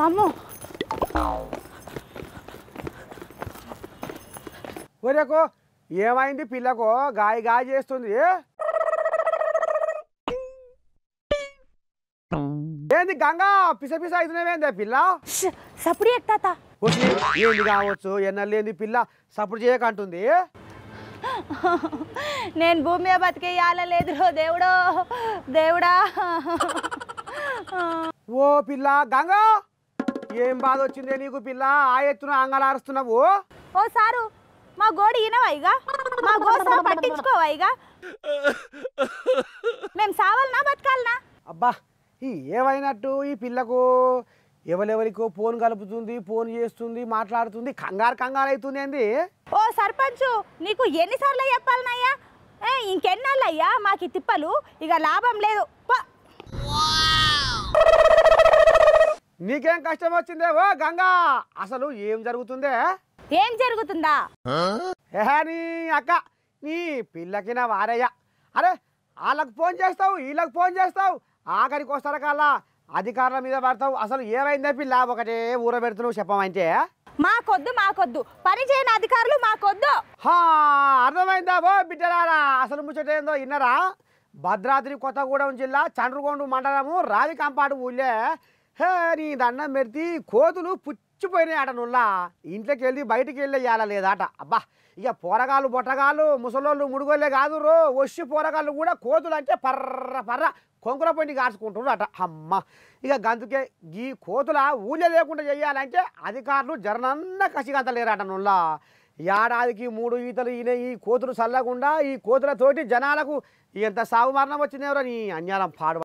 వామ్మో ఒరేకో ఏమైంది పిల్లకు గాయ గాయ చేస్తుంది ఏంది గంగా పిస పిస అవుతున్నావేందే పిల్ల సప్పుడు ఎక్కుతా ఏంది కావచ్చు ఎన్నలేంది పిల్ల సప్పుడు చేయకంటుంది నేను భూమి మీద బతికేయాల లేదురో దేవుడో దేవుడా ఓ పిల్ల గంగా ఏం బాధ వచ్చిందే నీకు పిల్ల ఆ ఎత్తున అంగలారుస్తున్నావు ఓ సారు మా గోడి ఇనవైగా మా గోసా పట్టించుకోవైగా మేము సావాలనా బతకాలనా అబ్బా ఈ ఏమైనట్టు ఈ పిల్లకు ఎవరెవరికో ఫోన్ కలుపుతుంది ఫోన్ చేస్తుంది మాట్లాడుతుంది కంగారు కంగారు అవుతుంది ఏంది ఓ సర్పంచ్ నీకు ఎన్నిసార్లు చెప్పాలనయ్యా ఇంకెన్నాళ్ళయ్యా మాకు తిప్పలు ఇక లాభం లేదు నీకేం కష్టం వచ్చిందే ఓ గంగా అసలు ఏం జరుగుతుందే ఏం జరుగుతుందా నీ అక్క నీ పిల్లకి నా వారయ్య అరే వాళ్ళకు ఫోన్ చేస్తావు వీళ్ళకి ఫోన్ చేస్తావు ఆఖరికి వస్తారు కల్లా అధికారుల మీద పడతావు అసలు ఏమైందే పిల్ల ఒకటే ఊరబెడుతున్నావు చెప్పమంటే మాకొద్దు మాకొద్దు పని చేయని అధికారులు మాకొద్దు అర్థమైందా బో బిడ్డరా అసలు ముచ్చట ఏందో ఇన్నరా భద్రాద్రి కొత్తగూడెం జిల్లా చండ్రగొండు మండలము రాజకంపాడు ఊళ్ళే హే నీ దండం పెడితే కోతులు పుచ్చిపోయినాయి అట నుల్లా ఇంట్లోకి వెళ్ళి బయటికి వెళ్ళి లేదాట అబ్బా ఇక పోరగాళ్ళు బొట్టగాళ్ళు ముసలోళ్ళు ముడుగోళ్ళే కాదు రో వచ్చి పోరగాళ్ళు కూడా కోతులు అంటే పర్ర పర్ర కొంకుల పొండి కాచుకుంటున్నారు అట అమ్మ ఇక గంతుకే ఈ కోతుల ఊళ్ళో లేకుండా చేయాలంటే అధికారులు జరనన్న కసిగంతలేరట నుల్లా ఏడాదికి మూడు ఈతలు ఈయన ఈ కోతులు చల్లకుండా ఈ కోతులతోటి జనాలకు ఎంత సాగు మరణం వచ్చిందేవరా నీ అన్యాలం పాడు